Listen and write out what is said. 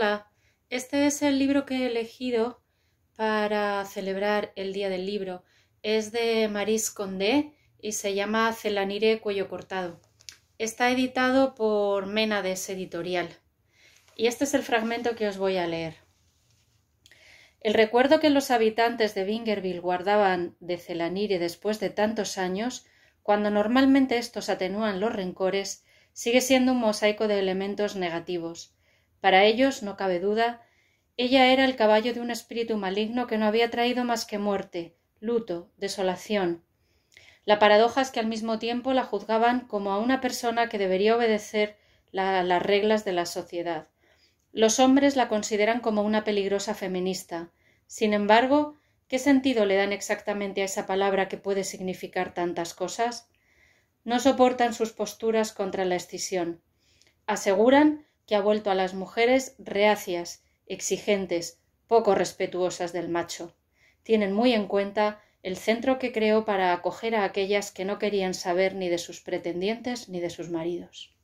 Hola, este es el libro que he elegido para celebrar el Día del Libro. Es de Maris Condé y se llama Celanire Cuello Cortado. Está editado por Ménades Editorial. Y este es el fragmento que os voy a leer. El recuerdo que los habitantes de Bingerville guardaban de Celanire después de tantos años, cuando normalmente estos atenúan los rencores, sigue siendo un mosaico de elementos negativos para ellos, no cabe duda, ella era el caballo de un espíritu maligno que no había traído más que muerte, luto, desolación. La paradoja es que al mismo tiempo la juzgaban como a una persona que debería obedecer las reglas de la sociedad. Los hombres la consideran como una peligrosa feminista. Sin embargo, ¿qué sentido le dan exactamente a esa palabra que puede significar tantas cosas? No soportan sus posturas contra la escisión. Aseguran que ha vuelto a las mujeres reacias, exigentes, poco respetuosas del macho. Tienen muy en cuenta el centro que creó para acoger a aquellas que no querían saber ni de sus pretendientes ni de sus maridos.